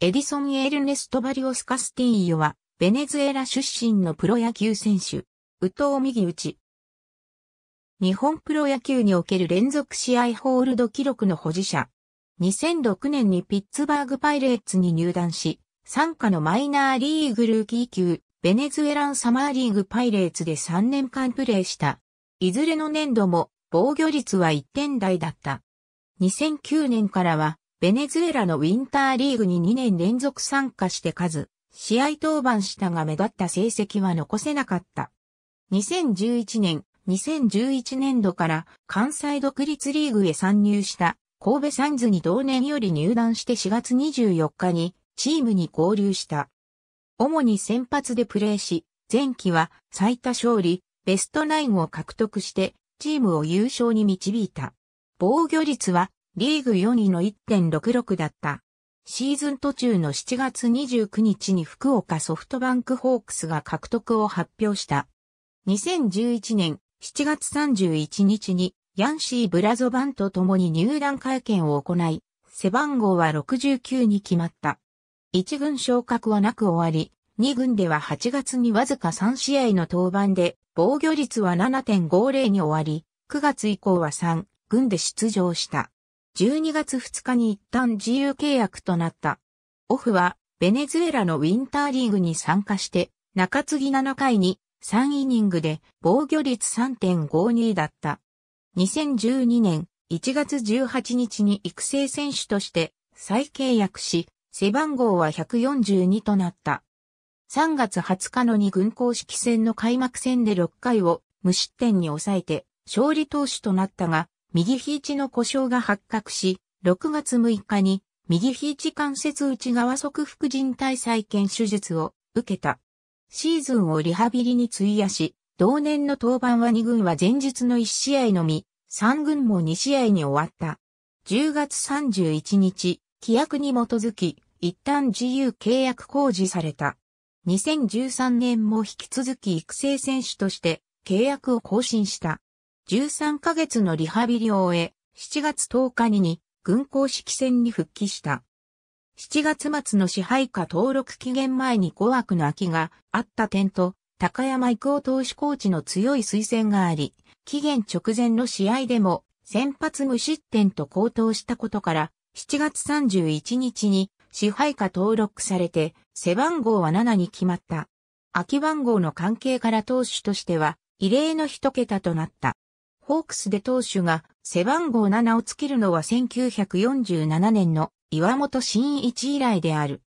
エディソン・エルネスト・バリオス・カスティーヨは、ベネズエラ出身のプロ野球選手、宇藤右打ち。日本プロ野球における連続試合ホールド記録の保持者。2006年にピッツバーグ・パイレーツに入団し、参加のマイナーリーグルーキー級、ベネズエランサマーリーグパイレーツで3年間プレーした。いずれの年度も防御率は1点台だった。2009年からはベネズエラのウィンターリーグに2年連続参加して数、試合登板したが目立った成績は残せなかった。2011年、2011年度から関西独立リーグへ参入した神戸サンズに同年より入団して4月24日にチームに合流した。主に先発でプレーし、前期は最多勝利、ベストナインを獲得してチームを優勝に導いた。防御率はリーグ4位の1.66だった。シーズン途中の7月29日に福岡ソフトバンクホークスが獲得を発表した。2011年7月31日にヤンシー・ブラゾバンと共に入団会見を行い、背番号は69に決まった。1軍昇格はなく終わり、2軍では8月にわずか3試合の登板で、防御率は7.50に終わり、9月以降は3軍で出場した。12月2日に一旦自由契約となった。オフは、ベネズエラのウィンターリーグに参加して、中継ぎ7回に3イニングで防御率3.52だった。2012年1月18日に育成選手として再契約し、背番号は142となった。3月20日の2軍公式戦の開幕戦で6回を無失点に抑えて勝利投手となったが、右肘の故障が発覚し、6月6日に右肘関節内側側副靭帯再建手術を受けた。シーズンをリハビリに費やし、同年の登板は2軍は前日の1試合のみ、3軍も2試合に終わった。10月31日、規約に基づき、一旦自由契約公示された。2013年も引き続き育成選手として契約を更新した。13ヶ月のリハビリを終え、7月10日にに軍港式戦に復帰した。7月末の支配下登録期限前に5枠の空きがあった点と、高山育夫投手コーチの強い推薦があり、期限直前の試合でも先発無失点と高騰したことから、7月31日に支配下登録されて、背番号は7に決まった。空き番号の関係から投手としては、異例の一桁となった。ホークスで投手が背番号7をつけるのは1947年の岩本新一以来である。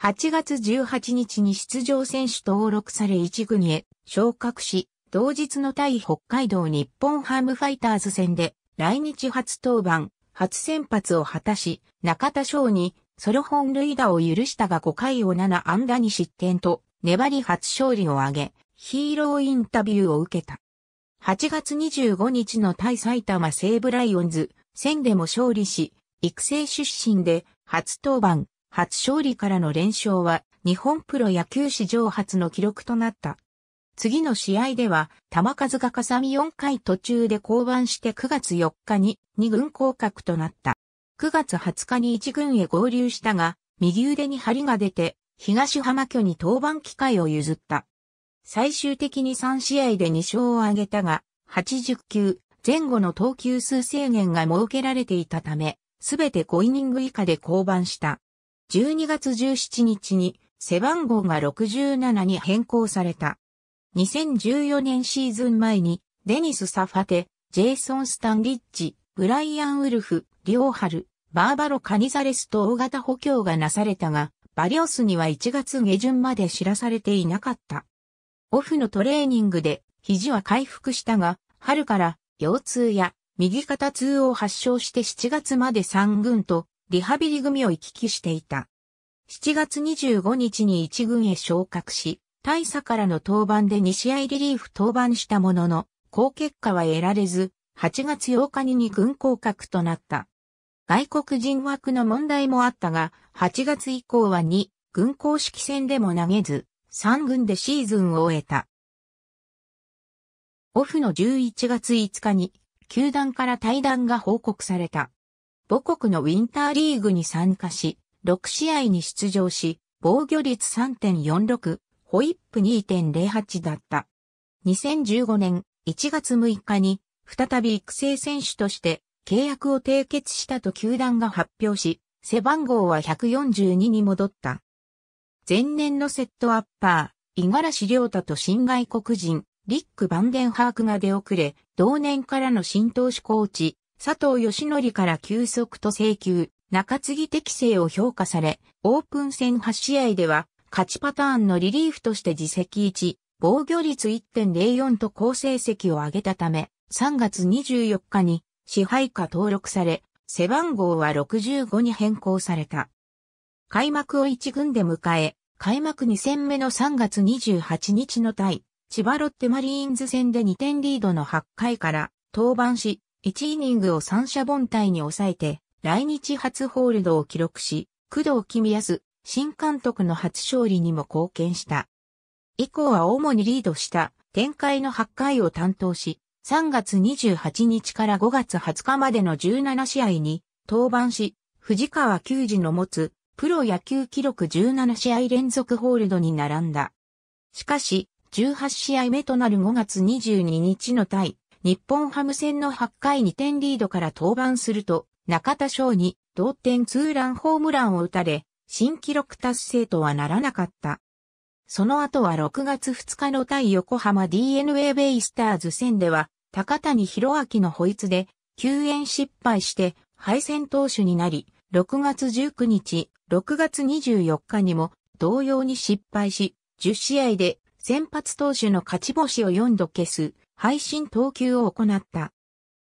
8月18日に出場選手登録され1軍へ昇格し、同日の対北海道日本ハムファイターズ戦で来日初登板、初先発を果たし、中田翔にソロ本塁打を許したが5回を7安打に失点と、粘り初勝利を挙げ、ヒーローインタビューを受けた。8月25日の対埼玉西武ライオンズ戦でも勝利し、育成出身で初登板、初勝利からの連勝は日本プロ野球史上初の記録となった。次の試合では、球数がかさみ4回途中で降板して9月4日に2軍降格となった。9月20日に1軍へ合流したが、右腕に針が出て、東浜巨に登板機会を譲った。最終的に3試合で2勝を挙げたが、80球前後の投球数制限が設けられていたため、すべて5イニング以下で降板した。12月17日に背番号が67に変更された。2014年シーズン前に、デニス・サファテ、ジェイソン・スタンリッチ、ブライアン・ウルフ、リオハル、バーバロ・カニザレスと大型補強がなされたが、バリオスには1月下旬まで知らされていなかった。オフのトレーニングで肘は回復したが、春から腰痛や右肩痛を発症して7月まで3軍とリハビリ組を行き来していた。7月25日に1軍へ昇格し、大佐からの登板で2試合リリーフ登板したものの、好結果は得られず、8月8日に2軍降格となった。外国人枠の問題もあったが、8月以降は2軍公式戦でも投げず、3軍でシーズンを終えた。オフの11月5日に、球団から対談が報告された。母国のウィンターリーグに参加し、6試合に出場し、防御率3.46、ホイップ2.08だった。2015年1月6日に、再び育成選手として契約を締結したと球団が発表し、背番号は142に戻った。前年のセットアッパー、五十嵐亮太と新外国人、リック・バンデンハークが出遅れ、同年からの新投手コーチ、佐藤義則から休息と請求、中継ぎ適性を評価され、オープン戦8試合では、勝ちパターンのリリーフとして自責1、防御率1.04と好成績を上げたため、3月24日に支配下登録され、背番号は65に変更された。開幕を1軍で迎え、開幕2戦目の3月28日の対、千葉ロッテマリーンズ戦で2点リードの8回から登板し、1イニングを三者凡退に抑えて、来日初ホールドを記録し、工藤公康、新監督の初勝利にも貢献した。以降は主にリードした展開の8回を担当し、3月28日から5月20日までの17試合に登板し、藤川球児の持つプロ野球記録17試合連続ホールドに並んだ。しかし、18試合目となる5月22日の対、日本ハム戦の8回2点リードから登板すると、中田翔に同点ツーランホームランを打たれ、新記録達成とはならなかった。その後は6月2日の対横浜 DNA ベイスターズ戦では、高谷博明の保育で、救援失敗して、敗戦投手になり、6月19日、6月24日にも同様に失敗し、10試合で先発投手の勝ち星を4度消す、配信投球を行った。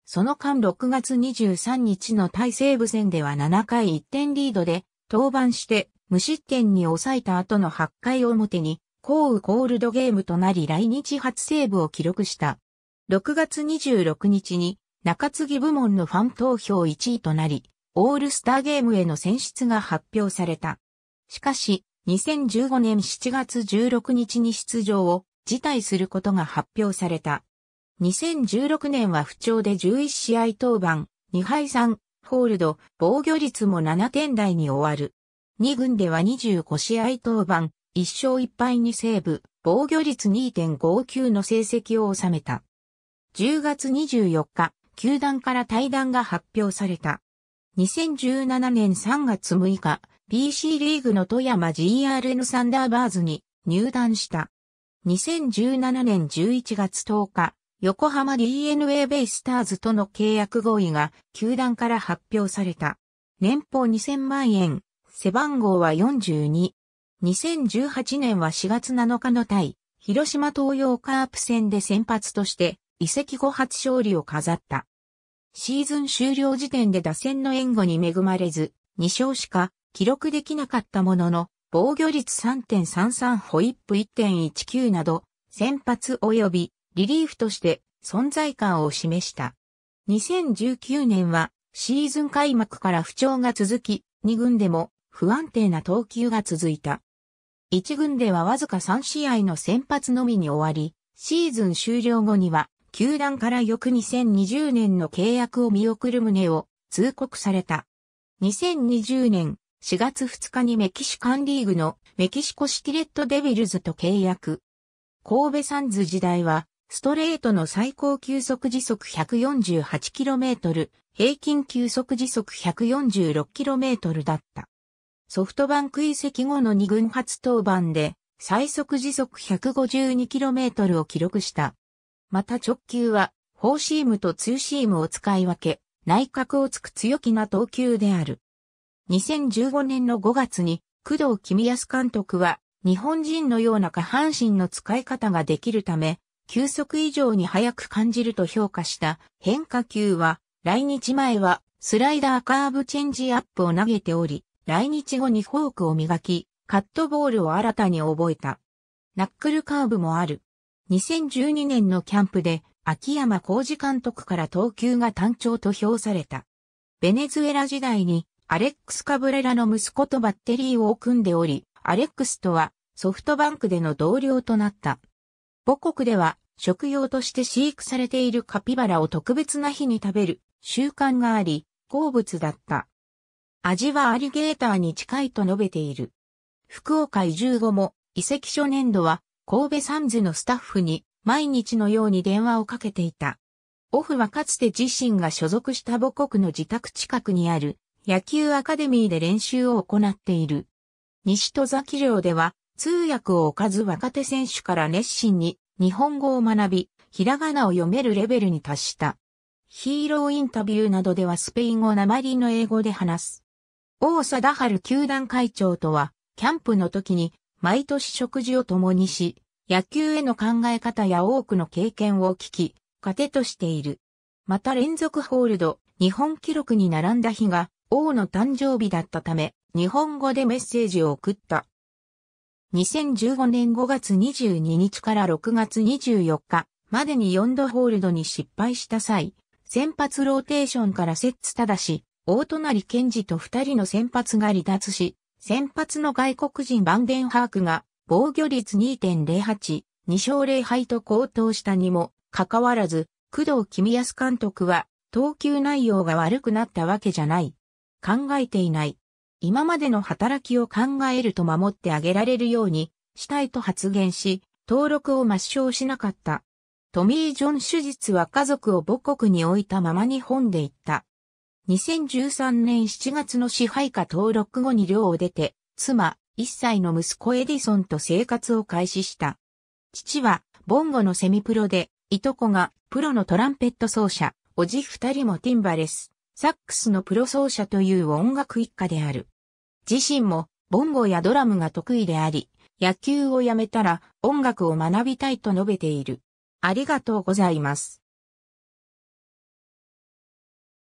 その間6月23日の対西部戦では7回1点リードで、登板して無失点に抑えた後の8回表に、降雨コールドゲームとなり来日初セーブを記録した。6月26日に中継ぎ部門のファン投票1位となり、オールスターゲームへの選出が発表された。しかし、2015年7月16日に出場を辞退することが発表された。2016年は不調で11試合登板、2敗3、ホールド、防御率も7点台に終わる。2軍では25試合登板、1勝1敗にセーブ、防御率2.59の成績を収めた。10月24日、球団から退団が発表された。2017年3月6日、BC リーグの富山 GRN サンダーバーズに入団した。2017年11月10日、横浜 DNA ベイスターズとの契約合意が球団から発表された。年俸2000万円、背番号は42。2018年は4月7日の対、広島東洋カープ戦で先発として、移籍後初勝利を飾った。シーズン終了時点で打線の援護に恵まれず、2勝しか記録できなかったものの、防御率3.33ホイップ1.19など、先発及びリリーフとして存在感を示した。2019年はシーズン開幕から不調が続き、2軍でも不安定な投球が続いた。1軍ではわずか3試合の先発のみに終わり、シーズン終了後には球団から翌2020年の契約を見送る旨を通告された。2020年4月2日にメキシカンリーグのメキシコシキレッドデビルズと契約。神戸サンズ時代はストレートの最高球速時速 148km、平均球速時速 146km だった。ソフトバンク移籍後の2軍初登板で最速時速 152km を記録した。また直球は、フォーシームとツーシームを使い分け、内角をつく強気な投球である。2015年の5月に、工藤公康監督は、日本人のような下半身の使い方ができるため、球速以上に速く感じると評価した変化球は、来日前はスライダーカーブチェンジアップを投げており、来日後にフォークを磨き、カットボールを新たに覚えた。ナックルカーブもある。2012年のキャンプで秋山浩二監督から投球が単調と評された。ベネズエラ時代にアレックス・カブレラの息子とバッテリーを組んでおり、アレックスとはソフトバンクでの同僚となった。母国では食用として飼育されているカピバラを特別な日に食べる習慣があり、好物だった。味はアリゲーターに近いと述べている。福岡移住後も遺跡初年度は神戸サンズのスタッフに毎日のように電話をかけていた。オフはかつて自身が所属した母国の自宅近くにある野球アカデミーで練習を行っている。西戸崎寮では通訳を置かず若手選手から熱心に日本語を学び、ひらがなを読めるレベルに達した。ヒーローインタビューなどではスペイン語りの英語で話す。大貞治球団会長とは、キャンプの時に毎年食事を共にし、野球への考え方や多くの経験を聞き、糧としている。また連続ホールド、日本記録に並んだ日が王の誕生日だったため、日本語でメッセージを送った。2015年5月22日から6月24日までに4度ホールドに失敗した際、先発ローテーションからセッツただし、大隣健二と2人の先発が離脱し、先発の外国人バンデンハークが防御率2.08、2勝0敗と高騰したにもかかわらず、工藤君康監督は投球内容が悪くなったわけじゃない。考えていない。今までの働きを考えると守ってあげられるようにしたいと発言し、登録を抹消しなかった。トミー・ジョン手術は家族を母国に置いたまま日本で行った。2013年7月の支配下登録後に寮を出て、妻、1歳の息子エディソンと生活を開始した。父は、ボンゴのセミプロで、いとこが、プロのトランペット奏者、おじ二人もティンバレス、サックスのプロ奏者という音楽一家である。自身も、ボンゴやドラムが得意であり、野球をやめたら音楽を学びたいと述べている。ありがとうございます。